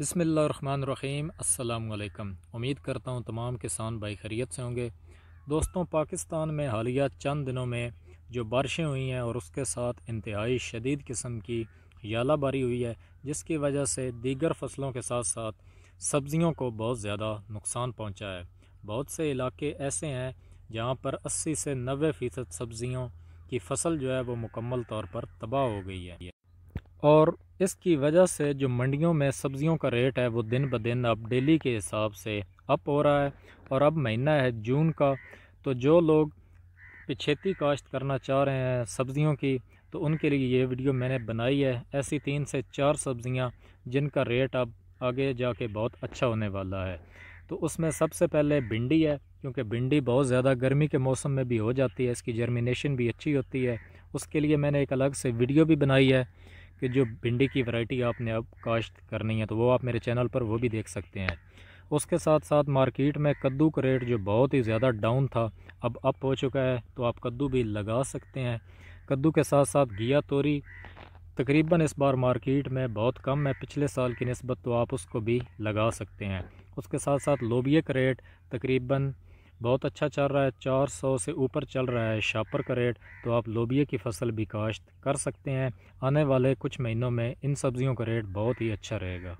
बसमीम अल्लाम उम्मीद करता हूँ तमाम किसान भाई खरीत से होंगे दोस्तों पाकिस्तान में हालिया चंद दिनों में जो बारिशें हुई हैं और उसके साथ इंतहाई शदीद किस्म की याला बारी हुई है जिसकी वजह से दीगर फसलों के साथ साथ सब्ज़ियों को बहुत ज़्यादा नुकसान पहुँचा है बहुत से इलाके ऐसे हैं जहाँ पर अस्सी से नबे फ़ीसद सब्ज़ियों की फसल जो है वो मुकम्मल तौर पर तबाह हो गई है और इसकी वजह से जो मंडियों में सब्ज़ियों का रेट है वो दिन ब दिन अब डेली के हिसाब से अप हो रहा है और अब महीना है जून का तो जो लोग पिछेती काश्त करना चाह रहे हैं सब्ज़ियों की तो उनके लिए ये वीडियो मैंने बनाई है ऐसी तीन से चार सब्ज़ियाँ जिनका रेट अब आगे जाके बहुत अच्छा होने वाला है तो उसमें सबसे पहले भिंडी है क्योंकि भिंडी बहुत ज़्यादा गर्मी के मौसम में भी हो जाती है इसकी जर्मिनेशन भी अच्छी होती है उसके लिए मैंने एक अलग से वीडियो भी बनाई है कि जो भिंडी की वैरायटी आपने अब काश्त करनी है तो वो आप मेरे चैनल पर वो भी देख सकते हैं उसके साथ साथ मार्केट में कद्दू का रेट जो बहुत ही ज़्यादा डाउन था अब अप हो चुका है तो आप कद्दू भी लगा सकते हैं कद्दू के साथ साथ घिया तोरी तकरीबन इस बार मार्केट में बहुत कम है पिछले साल की नस्बत तो आप उसको भी लगा सकते हैं उसके साथ साथ लोबिया का रेट तकरीबन बहुत अच्छा चल रहा है चार सौ से ऊपर चल रहा है शापर का रेट तो आप लोबिया की फसल भी काश्त कर सकते हैं आने वाले कुछ महीनों में इन सब्ज़ियों का रेट बहुत ही अच्छा रहेगा